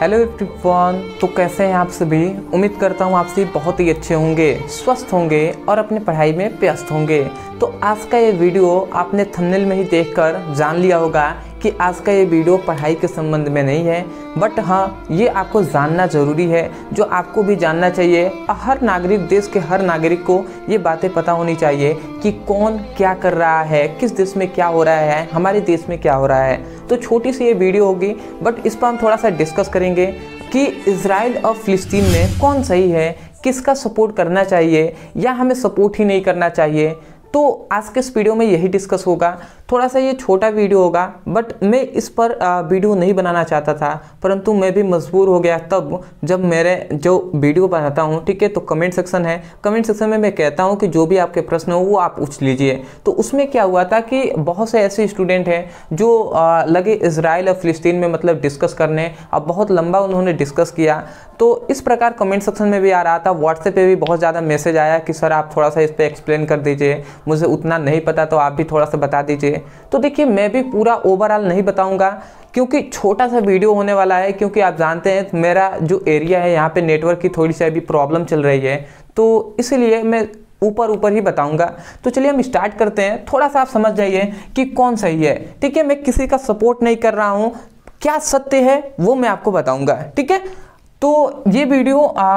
hello everyone तो कैसे हैं आप सभी उम्मीद करता हूँ आप सभी बहुत ही अच्छे होंगे स्वस्थ होंगे और अपने पढ़ाई में व्यस्त होंगे तो आज का ये वीडियो आपने थंबनेल में ही देखकर जान लिया होगा कि आज का ये वीडियो पढ़ाई के संबंध में नहीं है बट हाँ ये आपको जानना ज़रूरी है जो आपको भी जानना चाहिए हर नागरिक देश के हर नागरिक को ये बातें पता होनी चाहिए कि कौन क्या कर रहा है किस देश में क्या हो रहा है हमारे देश में क्या हो रहा है तो छोटी सी ये वीडियो होगी बट इस पर हम थोड़ा सा डिस्कस करेंगे कि इसराइल और फिलिस्तीन में कौन सही है किसका सपोर्ट करना चाहिए या हमें सपोर्ट ही नहीं करना चाहिए तो आज के इस वीडियो में यही डिस्कस होगा थोड़ा सा ये छोटा वीडियो होगा बट मैं इस पर वीडियो नहीं बनाना चाहता था परंतु मैं भी मजबूर हो गया तब जब मेरे जो वीडियो बनाता हूँ ठीक है तो कमेंट सेक्शन है कमेंट सेक्शन में मैं कहता हूँ कि जो भी आपके प्रश्न हो वो आप पूछ लीजिए तो उसमें क्या हुआ था कि बहुत से ऐसे स्टूडेंट हैं जो लगे इसराइल और फिलिस्तीन में मतलब डिस्कस करने अब बहुत लंबा उन्होंने डिस्कस किया तो इस प्रकार कमेंट सेक्शन में भी आ रहा था व्हाट्सएप पे भी बहुत ज़्यादा मैसेज आया कि सर आप थोड़ा सा इस पर एक्सप्लेन कर दीजिए मुझे उतना नहीं पता तो आप भी थोड़ा सा बता दीजिए है तो देखिए मैं भी पूरा ओवरऑल नहीं बताऊंगा क्योंकि छोटा सा वीडियो होने वाला है क्योंकि आप जानते हैं मेरा जो एरिया है यहाँ पे नेटवर्क की थोड़ी सी अभी प्रॉब्लम चल रही है तो इसलिए मैं ऊपर ऊपर ही बताऊंगा तो चलिए हम स्टार्ट करते हैं थोड़ा सा आप समझ जाइए कि कौन सही है ठीक है मैं किसी का सपोर्ट नहीं कर रहा हूँ क्या सत्य है वो मैं आपको बताऊंगा ठीक है तो ये वीडियो आ,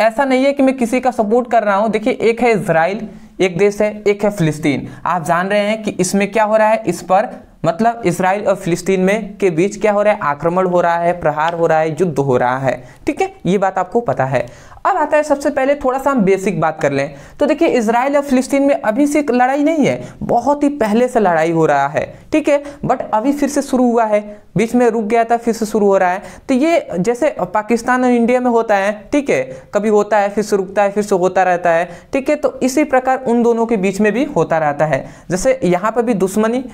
ऐसा नहीं है कि मैं किसी का सपोर्ट कर रहा हूँ देखिए एक है इसराइल एक देश है एक है फिलिस्तीन आप जान रहे हैं कि इसमें क्या हो रहा है इस पर मतलब इसराइल और फिलिस्तीन में के बीच क्या हो रहा है आक्रमण हो रहा है प्रहार हो रहा है युद्ध हो रहा है ठीक है ये बात आपको पता है अब आता है सबसे पहले थोड़ा सा हम बेसिक बात कर लें तो देखिए इसराइल और फिलिस्तीन में अभी से लड़ाई नहीं है बहुत ही पहले से लड़ाई हो रहा है ठीक है बट अभी फिर से शुरू हुआ है बीच में रुक गया था फिर से शुरू हो रहा है तो ये जैसे पाकिस्तान और इंडिया में होता है ठीक है कभी होता है फिर से रुकता है फिर से होता रहता है ठीक है तो इसी प्रकार उन दोनों के बीच में भी होता रहता है जैसे यहाँ पर भी दुश्मनी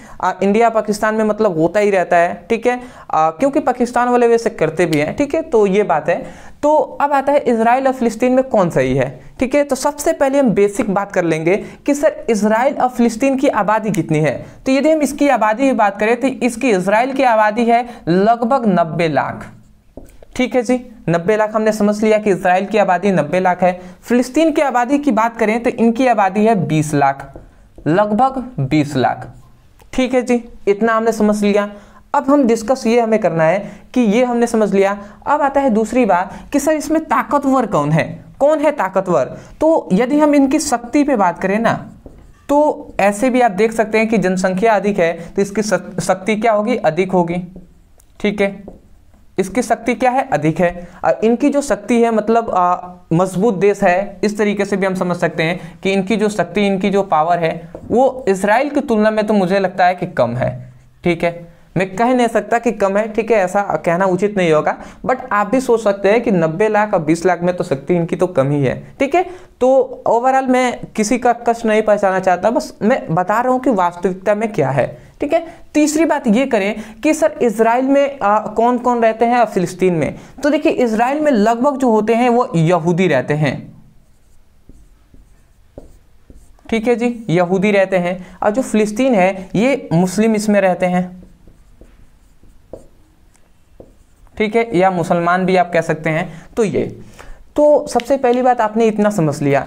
इंडिया पाकिस्तान में मतलब होता ही रहता है ठीक है क्योंकि पाकिस्तान वाले वैसे करते भी हैं ठीक है तो ये बात है तो अब आता है इसराइल और फिलिस्तीन में कौन सही है ठीक है तो सबसे पहले हम बेसिक बात कर लेंगे कि सर इसराइल और फिलिस्तीन की आबादी कितनी है तो यदि हम इसकी आबादी की बात करें तो इसकी इसराइल की आबादी है लगभग नब्बे लाख ठीक है जी नब्बे लाख हमने समझ लिया कि इसराइल की आबादी नब्बे लाख है फिलिस्तीन की आबादी की बात करें तो इनकी आबादी है बीस लाख लगभग बीस लाख ठीक है जी इतना हमने समझ लिया अब हम डिस्कस ये हमें करना है कि ये हमने समझ लिया अब आता है दूसरी बात कि सर इसमें ताकतवर कौन है कौन है ताकतवर तो यदि हम इनकी शक्ति पे बात करें ना तो ऐसे भी आप देख सकते हैं कि जनसंख्या अधिक है तो इसकी शक्ति क्या होगी अधिक होगी ठीक है इसकी शक्ति क्या है अधिक है और इनकी जो शक्ति है मतलब मजबूत देश है इस तरीके से भी हम समझ सकते हैं कि इनकी जो शक्ति इनकी जो पावर है वो इसराइल की तुलना में तो मुझे लगता है कि कम है ठीक है मैं कह नहीं सकता कि कम है ठीक है ऐसा कहना उचित नहीं होगा बट आप भी सोच सकते हैं कि 90 लाख और 20 लाख में तो शक्ति इनकी तो कम ही है ठीक है तो ओवरऑल मैं किसी का कष्ट नहीं पहचाना चाहता बस मैं बता रहा हूँ कि वास्तविकता में क्या है ठीक है तीसरी बात ये करें कि सर इसराइल में आ, कौन कौन रहते हैं और फिलिस्तीन में तो देखिए इसराइल में लगभग जो होते हैं वो यहूदी रहते हैं ठीक है जी यहूदी रहते हैं और जो फिलिस्तीन है ये मुस्लिम इसमें रहते हैं ठीक है या मुसलमान भी आप कह सकते हैं तो ये तो सबसे पहली बात आपने इतना समझ लिया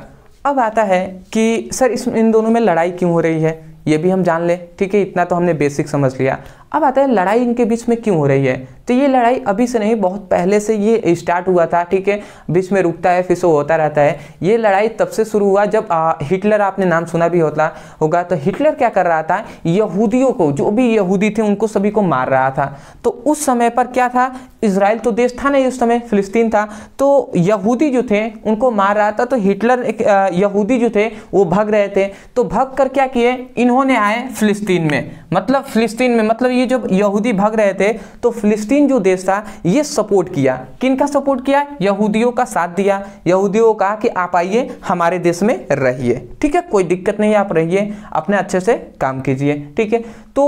अब आता है कि सर इस इन दोनों में लड़ाई क्यों हो रही है ये भी हम जान लें ठीक है इतना तो हमने बेसिक समझ लिया अब आता है लड़ाई इनके बीच में क्यों हो रही है तो ये लड़ाई अभी से नहीं बहुत पहले से ये स्टार्ट हुआ था ठीक है बीच में रुकता है फिर सो होता रहता है ये लड़ाई तब से शुरू हुआ जब आ, हिटलर आपने नाम सुना भी होता होगा तो हिटलर क्या कर रहा था यहूदियों को जो भी यहूदी थे उनको सभी को मार रहा था तो उस समय पर क्या था इसराइल तो देश था नहीं उस समय फिलिस्तीन था तो यहूदी जो थे उनको मार रहा था तो हिटलर एक यहूदी जो थे वो भग रहे थे तो भग कर क्या किए इन्होंने आए फिलिस्तीन में मतलब फिलिस्तीन में मतलब ये जब यहूदी भाग रहे थे तो फिलिस्तीन जो देश था ये सपोर्ट किया किन का सपोर्ट किया यहूदियों का साथ दिया यहूदियों का कि आप आइए हमारे देश में रहिए ठीक है कोई दिक्कत नहीं आप रहिए अपने अच्छे से काम कीजिए ठीक है तो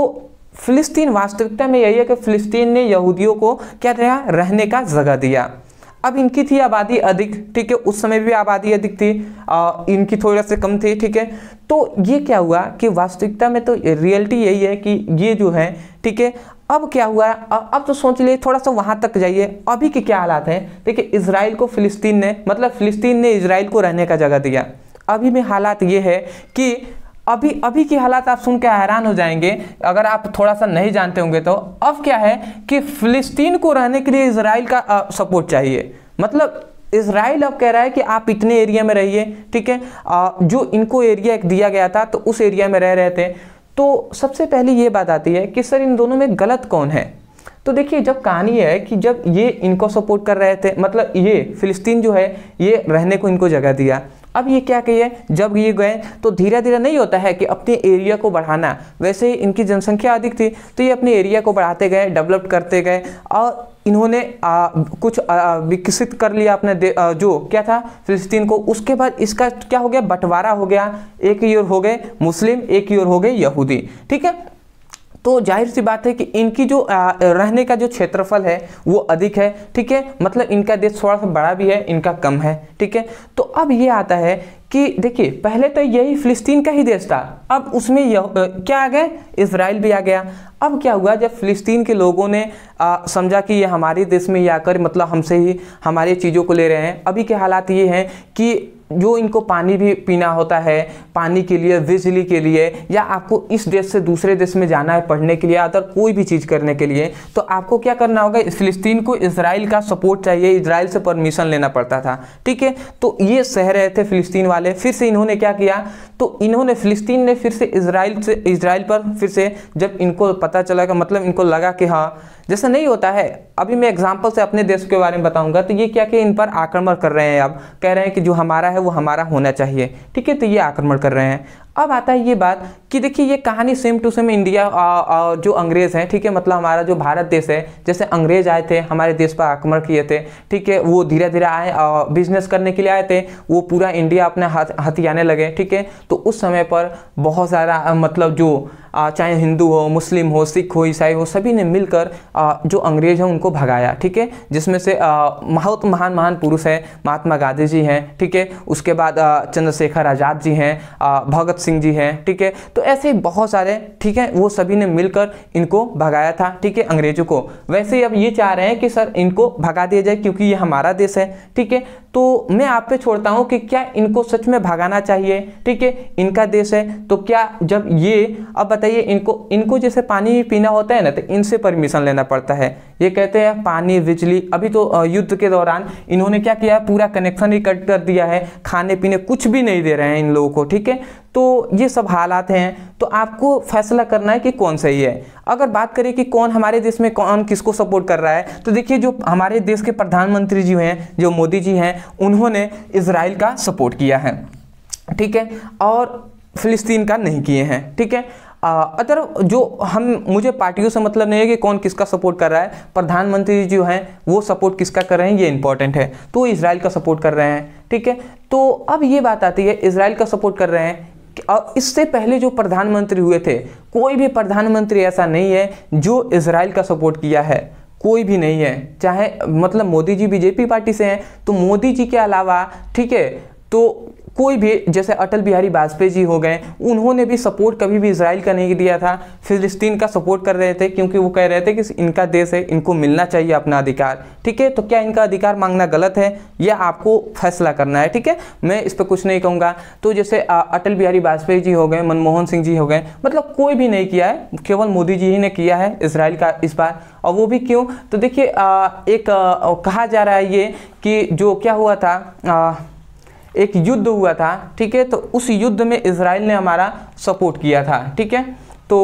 फिलिस्तीन वास्तविकता में यही है कि फिलिस्तीन ने यहूदियों को क्या दिया रहने का जगह दिया अब इनकी थी आबादी अधिक ठीक है उस समय भी आबादी अधिक थी आ, इनकी थोड़ा से कम थी ठीक है तो ये क्या हुआ कि वास्तविकता में तो रियलिटी यही है कि ये जो है ठीक है अब क्या हुआ अब तो सोच लिए थोड़ा सा वहाँ तक जाइए अभी के क्या हालात हैं देखिए इसराइल को फिलिस्तीन ने मतलब फिलिस्तीन ने इसराइल को रहने का जगह दिया अभी में हालात ये है कि अभी अभी की हालात आप सुन के हैरान हो जाएंगे अगर आप थोड़ा सा नहीं जानते होंगे तो अब क्या है कि फिलिस्तीन को रहने के लिए इसराइल का सपोर्ट चाहिए मतलब इसराइल अब कह रहा है कि आप इतने एरिया में रहिए ठीक है आ, जो इनको एरिया एक दिया गया था तो उस एरिया में रह रहे थे तो सबसे पहले ये बात आती है कि सर इन दोनों में गलत कौन है तो देखिए जब कहानी है कि जब ये इनको सपोर्ट कर रहे थे मतलब ये फ़िलिस्तीन जो है ये रहने को इनको जगह दिया अब ये क्या कहिए जब ये गए तो धीरे धीरे नहीं होता है कि अपने एरिया को बढ़ाना वैसे ही इनकी जनसंख्या अधिक थी तो ये अपने एरिया को बढ़ाते गए डेवलप करते गए और इन्होंने आ, कुछ आ, विकसित कर लिया अपने आ, जो क्या था फिलिस्तीन को उसके बाद इसका क्या हो गया बंटवारा हो गया एक ही ओर हो गए मुस्लिम एक ही ओर हो गए यहूदी ठीक है तो जाहिर सी बात है कि इनकी जो रहने का जो क्षेत्रफल है वो अधिक है ठीक है मतलब इनका देश थोड़ा सा बड़ा भी है इनका कम है ठीक है तो अब ये आता है कि देखिए पहले तो यही फिलिस्तीन का ही देश था अब उसमें यह, क्या आ गए इसराइल भी आ गया अब क्या हुआ जब फिलिस्तीन के लोगों ने समझा कि ये हमारे देश में ये आकर मतलब हमसे ही हमारी चीज़ों को ले रहे हैं अभी के हालात ये हैं कि जो इनको पानी भी पीना होता है पानी के लिए बिजली के लिए या आपको इस देश से दूसरे देश में जाना है पढ़ने के लिए अदर कोई भी चीज़ करने के लिए तो आपको क्या करना होगा फ़िलिस्तीन को इसराइल का सपोर्ट चाहिए इसराइल से परमिशन लेना पड़ता था ठीक है तो ये सह रहे थे फ़िलिस्तीन वाले फिर से इन्होंने क्या किया तो इन्होंने फ़िलिस्तीन ने फिर से इसराइल से इसराइल पर फिर से जब इनको पता चला का मतलब इनको लगा कि हाँ जैसा नहीं होता है अभी मैं एग्जाम्पल से अपने देश के बारे में बताऊंगा तो ये क्या कि इन पर आक्रमण कर रहे हैं अब कह रहे हैं कि जो हमारा है वो हमारा होना चाहिए ठीक है तो ये आक्रमण कर रहे हैं अब आता है ये बात कि देखिए ये कहानी सेम टू सेम इंडिया आ, आ, जो अंग्रेज़ हैं ठीक है मतलब हमारा जो भारत देश है जैसे अंग्रेज आए थे हमारे देश पर आक्रमण किए थे ठीक है वो धीरे धीरे आए बिजनेस करने के लिए आए थे वो पूरा इंडिया अपने हथियाने लगे ठीक है तो उस समय पर बहुत सारा मतलब जो चाहे हिंदू हो मुस्लिम हो सिख हो ईसाई हो सभी ने मिलकर जो अंग्रेज हैं उनको भगाया ठीक है जिसमें से बहुत महान महान पुरुष हैं महात्मा गांधी जी हैं ठीक है उसके बाद चंद्रशेखर आज़ाद जी हैं भगत सिंह जी हैं ठीक है तो ऐसे ही बहुत सारे ठीक है वो सभी ने मिलकर इनको भगाया था ठीक है अंग्रेजों को वैसे ही अब ये चाह रहे हैं कि सर इनको भगा दिया जाए क्योंकि ये हमारा देश है ठीक है तो मैं आप पे छोड़ता हूँ कि क्या इनको सच में भगाना चाहिए ठीक है इनका देश है तो क्या जब ये अब बताइए इनको इनको जैसे पानी पीना होता है ना तो इनसे परमिशन लेना पड़ता है ये कहते हैं पानी बिजली अभी तो युद्ध के दौरान इन्होंने क्या किया पूरा कनेक्शन ही कट कर दिया है खाने पीने कुछ भी नहीं दे रहे हैं इन लोगों को ठीक है तो ये सब हालात हैं तो आपको फैसला करना है कि कौन सही है अगर बात करें कि कौन हमारे देश में कौन किसको सपोर्ट कर रहा है तो देखिए जो हमारे देश के प्रधानमंत्री जी हैं जो मोदी जी हैं उन्होंने इसराइल का सपोर्ट किया है ठीक है और फिलिस्तीन का नहीं किए हैं ठीक है अदर जो हम मुझे पार्टियों से मतलब नहीं है कि कौन किसका सपोर्ट कर रहा है प्रधानमंत्री जो हैं वो सपोर्ट किसका कर रहे हैं ये इंपॉर्टेंट है तो इसराइल का सपोर्ट कर रहे हैं ठीक है तो अब ये बात आती है इसराइल का सपोर्ट कर रहे हैं और इससे पहले जो प्रधानमंत्री हुए थे कोई भी प्रधानमंत्री ऐसा नहीं है जो इसराइल का सपोर्ट किया है कोई भी नहीं है चाहे मतलब मोदी जी बीजेपी पार्टी से हैं तो मोदी जी के अलावा ठीक है तो कोई भी जैसे अटल बिहारी वाजपेयी जी हो गए उन्होंने भी सपोर्ट कभी भी इसराइल का नहीं दिया था फिलिस्तीन का सपोर्ट कर रहे थे क्योंकि वो कह रहे थे कि इनका देश है इनको मिलना चाहिए अपना अधिकार ठीक है तो क्या इनका अधिकार मांगना गलत है यह आपको फैसला करना है ठीक है मैं इस पर कुछ नहीं कहूँगा तो जैसे अटल बिहारी वाजपेयी जी हो गए मनमोहन सिंह जी हो गए मतलब कोई भी नहीं किया है केवल मोदी जी ही ने किया है इसराइल का इस बार और वो भी क्यों तो देखिए एक कहा जा रहा है ये कि जो क्या हुआ था आ, एक युद्ध हुआ था ठीक है तो उस युद्ध में इसराइल ने हमारा सपोर्ट किया था ठीक है तो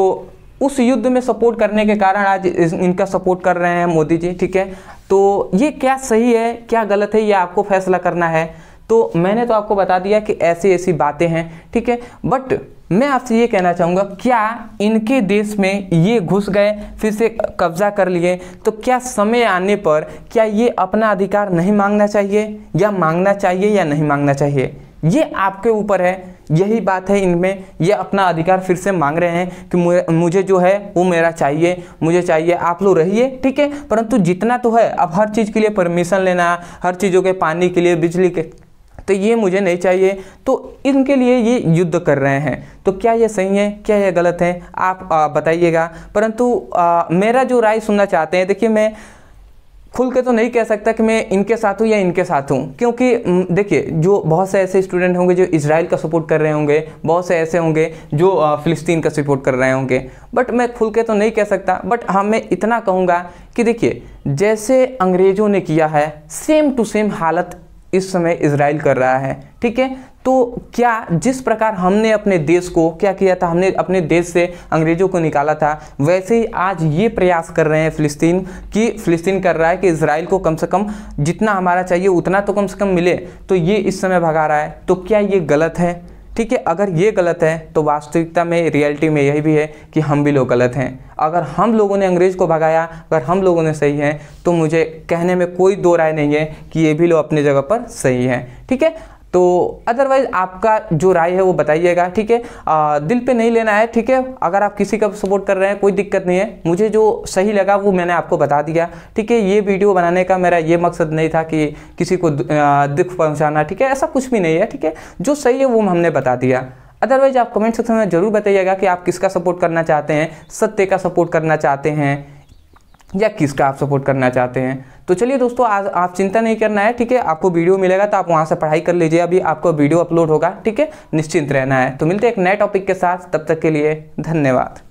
उस युद्ध में सपोर्ट करने के कारण आज इनका सपोर्ट कर रहे हैं मोदी जी ठीक है तो ये क्या सही है क्या गलत है ये आपको फैसला करना है तो मैंने तो आपको बता दिया कि ऐसी ऐसी बातें हैं ठीक है बट मैं आपसे ये कहना चाहूँगा क्या इनके देश में ये घुस गए फिर से कब्जा कर लिए तो क्या समय आने पर क्या ये अपना अधिकार नहीं मांगना चाहिए या मांगना चाहिए या नहीं मांगना चाहिए ये आपके ऊपर है यही बात है इनमें ये अपना अधिकार फिर से मांग रहे हैं कि मुझे जो है वो मेरा चाहिए मुझे चाहिए आप लोग रहिए ठीक है परंतु जितना तो है अब हर चीज़ के लिए परमिशन लेना हर चीज़ों के पानी के लिए बिजली के तो ये मुझे नहीं चाहिए तो इनके लिए ये युद्ध कर रहे हैं तो क्या ये सही है क्या ये गलत है आप बताइएगा परंतु आ, मेरा जो राय सुनना चाहते हैं देखिए मैं खुल के तो नहीं कह सकता कि मैं इनके साथ हूँ या इनके साथ हूँ क्योंकि देखिए जो बहुत से ऐसे स्टूडेंट होंगे जो इसराइल का सपोर्ट कर रहे होंगे बहुत से ऐसे होंगे जो फ़िलिस्तीन का सपोर्ट कर रहे होंगे बट मैं खुल के तो नहीं कह सकता बट हाँ मैं इतना कहूँगा कि देखिए जैसे अंग्रेज़ों ने किया है सेम टू सेम हालत इस समय इसराइल कर रहा है ठीक है तो क्या जिस प्रकार हमने अपने देश को क्या किया था हमने अपने देश से अंग्रेज़ों को निकाला था वैसे ही आज ये प्रयास कर रहे हैं फ़िलिस्तीन कि फ़िलिस्तीन कर रहा है कि इसराइल को कम से कम जितना हमारा चाहिए उतना तो कम से कम मिले तो ये इस समय भगा रहा है तो क्या ये गलत है ठीक है अगर ये गलत है तो वास्तविकता में रियलिटी में यही भी है कि हम भी लोग गलत हैं अगर हम लोगों ने अंग्रेज़ को भगाया अगर हम लोगों ने सही है तो मुझे कहने में कोई दो राय नहीं है कि ये भी लोग अपने जगह पर सही हैं ठीक है तो अदरवाइज आपका जो राय है वो बताइएगा ठीक है दिल पे नहीं लेना है ठीक है अगर आप किसी का सपोर्ट कर रहे हैं कोई दिक्कत नहीं है मुझे जो सही लगा वो मैंने आपको बता दिया ठीक है ये वीडियो बनाने का मेरा ये मकसद नहीं था कि किसी को दुख पहुँचाना ठीक है ऐसा कुछ भी नहीं है ठीक है जो सही है वो हमने बता दिया अदरवाइज आप कमेंट सेक्शन में ज़रूर बताइएगा कि आप किसका सपोर्ट करना चाहते हैं सत्य का सपोर्ट करना चाहते हैं या किसका आप सपोर्ट करना चाहते हैं तो चलिए दोस्तों आज आप चिंता नहीं करना है ठीक है आपको वीडियो मिलेगा तो आप वहाँ से पढ़ाई कर लीजिए अभी आपको वीडियो अपलोड होगा ठीक है निश्चिंत रहना है तो मिलते एक नए टॉपिक के साथ तब तक के लिए धन्यवाद